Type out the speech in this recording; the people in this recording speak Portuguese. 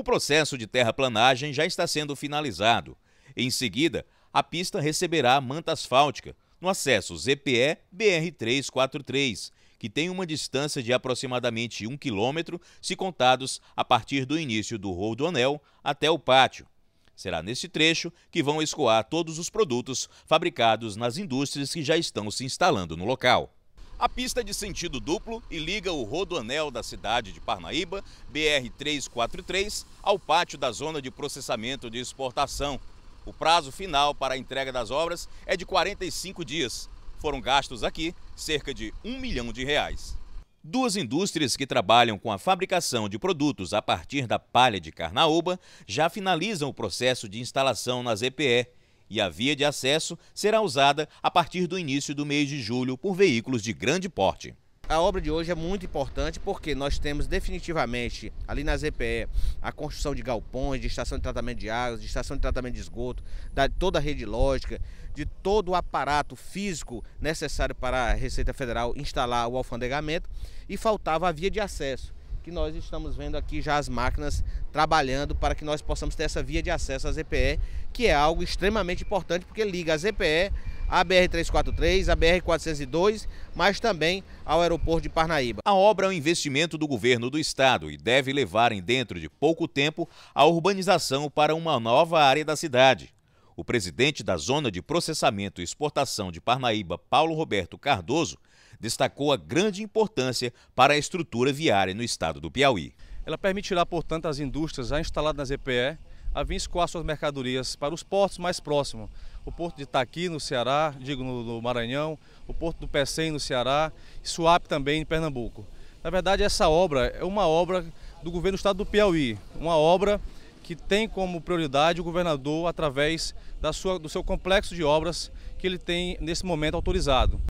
O processo de terraplanagem já está sendo finalizado. Em seguida, a pista receberá a manta asfáltica no acesso ZPE BR-343, que tem uma distância de aproximadamente 1 quilômetro, se contados a partir do início do rodoanel até o pátio. Será nesse trecho que vão escoar todos os produtos fabricados nas indústrias que já estão se instalando no local. A pista é de sentido duplo e liga o rodoanel da cidade de Parnaíba, BR-343, ao pátio da zona de processamento de exportação. O prazo final para a entrega das obras é de 45 dias. Foram gastos aqui cerca de um milhão de reais. Duas indústrias que trabalham com a fabricação de produtos a partir da palha de carnaúba já finalizam o processo de instalação na ZPE e a via de acesso será usada a partir do início do mês de julho por veículos de grande porte. A obra de hoje é muito importante porque nós temos definitivamente ali na ZPE a construção de galpões, de estação de tratamento de águas, de estação de tratamento de esgoto, da toda a rede lógica, de todo o aparato físico necessário para a Receita Federal instalar o alfandegamento e faltava a via de acesso que nós estamos vendo aqui já as máquinas trabalhando para que nós possamos ter essa via de acesso à ZPE, que é algo extremamente importante porque liga a ZPE à BR-343, à BR-402, mas também ao aeroporto de Parnaíba. A obra é um investimento do governo do estado e deve levar em dentro de pouco tempo a urbanização para uma nova área da cidade. O presidente da Zona de Processamento e Exportação de Parnaíba, Paulo Roberto Cardoso, destacou a grande importância para a estrutura viária no estado do Piauí. Ela permitirá, portanto, às indústrias já instaladas na EPE a vir escoar suas mercadorias para os portos mais próximos. O porto de Itaqui, no Ceará, digo no, no Maranhão, o porto do Pecém, no Ceará, e Suape também, em Pernambuco. Na verdade, essa obra é uma obra do governo do estado do Piauí, uma obra que tem como prioridade o governador através da sua, do seu complexo de obras que ele tem nesse momento autorizado.